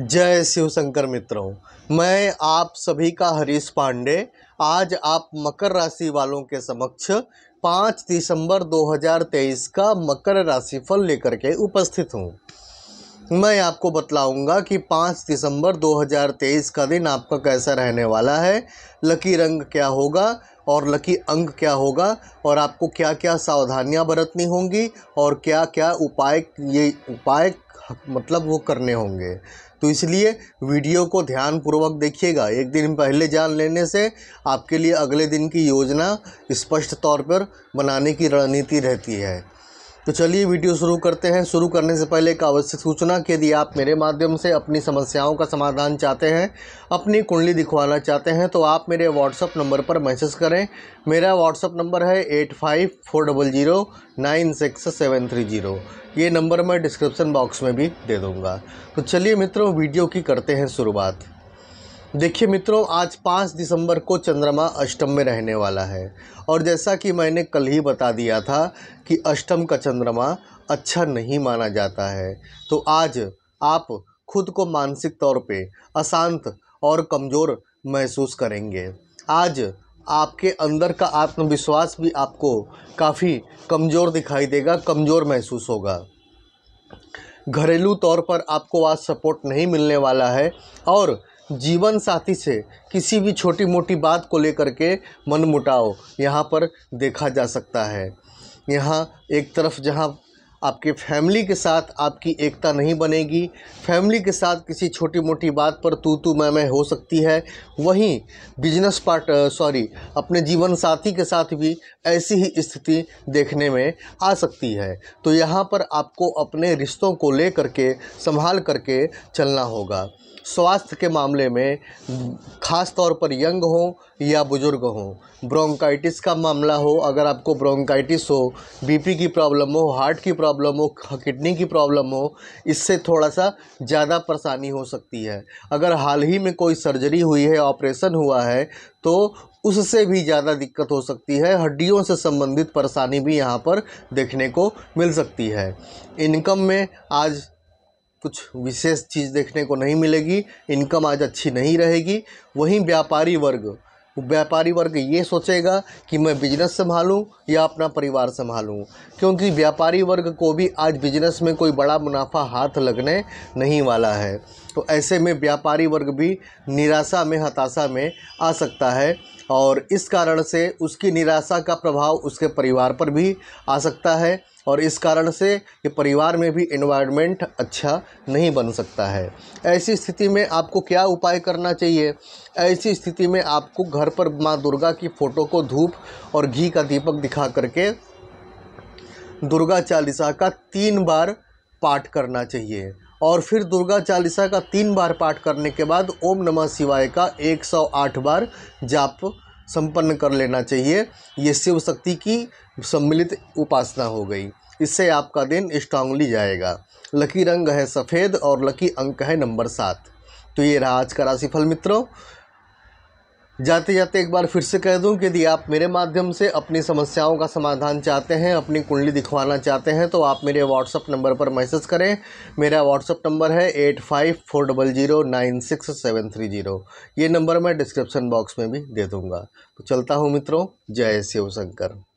जय शिव शंकर मित्रों मैं आप सभी का हरीश पांडे आज आप मकर राशि वालों के समक्ष पाँच दिसंबर 2023 का मकर राशिफल लेकर के उपस्थित हूँ मैं आपको बतलाऊंगा कि पाँच दिसंबर 2023 का दिन आपका कैसा रहने वाला है लकी रंग क्या होगा और लकी अंक क्या होगा और आपको क्या क्या सावधानियां बरतनी होंगी और क्या क्या उपाय ये उपाय मतलब वो करने होंगे तो इसलिए वीडियो को ध्यानपूर्वक देखिएगा एक दिन पहले जान लेने से आपके लिए अगले दिन की योजना स्पष्ट तौर पर बनाने की रणनीति रहती है तो चलिए वीडियो शुरू करते हैं शुरू करने से पहले एक आवश्यक सूचना कि यदि आप मेरे माध्यम से अपनी समस्याओं का समाधान चाहते हैं अपनी कुंडली दिखवाना चाहते हैं तो आप मेरे व्हाट्सअप नंबर पर मैसेज करें मेरा व्हाट्सअप नंबर है eight five four double zero nine six seven three zero ये नंबर मैं डिस्क्रिप्सन बॉक्स में भी दे दूँगा तो चलिए मित्रों वीडियो की करते हैं शुरुआत देखिए मित्रों आज पाँच दिसंबर को चंद्रमा अष्टम में रहने वाला है और जैसा कि मैंने कल ही बता दिया था कि अष्टम का चंद्रमा अच्छा नहीं माना जाता है तो आज आप खुद को मानसिक तौर पे अशांत और कमज़ोर महसूस करेंगे आज आपके अंदर का आत्मविश्वास भी आपको काफ़ी कमज़ोर दिखाई देगा कमज़ोर महसूस होगा घरेलू तौर पर आपको आज सपोर्ट नहीं मिलने वाला है और जीवन साथी से किसी भी छोटी मोटी बात को लेकर के मनमुटाव यहाँ पर देखा जा सकता है यहाँ एक तरफ जहाँ आपके फैमिली के साथ आपकी एकता नहीं बनेगी फैमिली के साथ किसी छोटी मोटी बात पर तू तू मैं मैं हो सकती है वहीं बिजनेस पार्ट सॉरी अपने जीवन साथी के साथ भी ऐसी ही स्थिति देखने में आ सकती है तो यहाँ पर आपको अपने रिश्तों को ले करके संभाल करके चलना होगा स्वास्थ्य के मामले में ख़ास तौर पर यंग हो या बुज़ुर्ग हो ब्रोंकाइटिस का मामला हो अगर आपको ब्रोंकाइटिस हो बीपी की प्रॉब्लम हो हार्ट की प्रॉब्लम प्रॉब्लम हो किडनी की प्रॉब्लम हो इससे थोड़ा सा ज़्यादा परेशानी हो सकती है अगर हाल ही में कोई सर्जरी हुई है ऑपरेशन हुआ है तो उससे भी ज़्यादा दिक्कत हो सकती है हड्डियों से संबंधित परेशानी भी यहाँ पर देखने को मिल सकती है इनकम में आज कुछ विशेष चीज़ देखने को नहीं मिलेगी इनकम आज अच्छी नहीं रहेगी वहीं व्यापारी वर्ग व्यापारी वर्ग ये सोचेगा कि मैं बिजनेस संभालूं या अपना परिवार संभालूं क्योंकि व्यापारी वर्ग को भी आज बिजनेस में कोई बड़ा मुनाफा हाथ लगने नहीं वाला है तो ऐसे में व्यापारी वर्ग भी निराशा में हताशा में आ सकता है और इस कारण से उसकी निराशा का प्रभाव उसके परिवार पर भी आ सकता है और इस कारण से ये परिवार में भी इन्वायरमेंट अच्छा नहीं बन सकता है ऐसी स्थिति में आपको क्या उपाय करना चाहिए ऐसी स्थिति में आपको घर पर माँ दुर्गा की फ़ोटो को धूप और घी का दीपक दिखा करके दुर्गा चालीसा का तीन बार पाठ करना चाहिए और फिर दुर्गा चालीसा का तीन बार पाठ करने के बाद ओम नमः शिवाय का 108 बार जाप संपन्न कर लेना चाहिए ये शिव शक्ति की सम्मिलित उपासना हो गई इससे आपका दिन स्ट्रांगली जाएगा लकी रंग है सफ़ेद और लकी अंक है नंबर सात तो ये रहा आज का राशिफल मित्रों जाते जाते एक बार फिर से कह दूं कि यदि आप मेरे माध्यम से अपनी समस्याओं का समाधान चाहते हैं अपनी कुंडली दिखवाना चाहते हैं तो आप मेरे व्हाट्सअप नंबर पर मैसेज करें मेरा व्हाट्सअप नंबर है eight five four double zero nine six seven three zero ये नंबर मैं डिस्क्रिप्सन बॉक्स में भी दे दूंगा तो चलता हूँ मित्रों जय शिव शंकर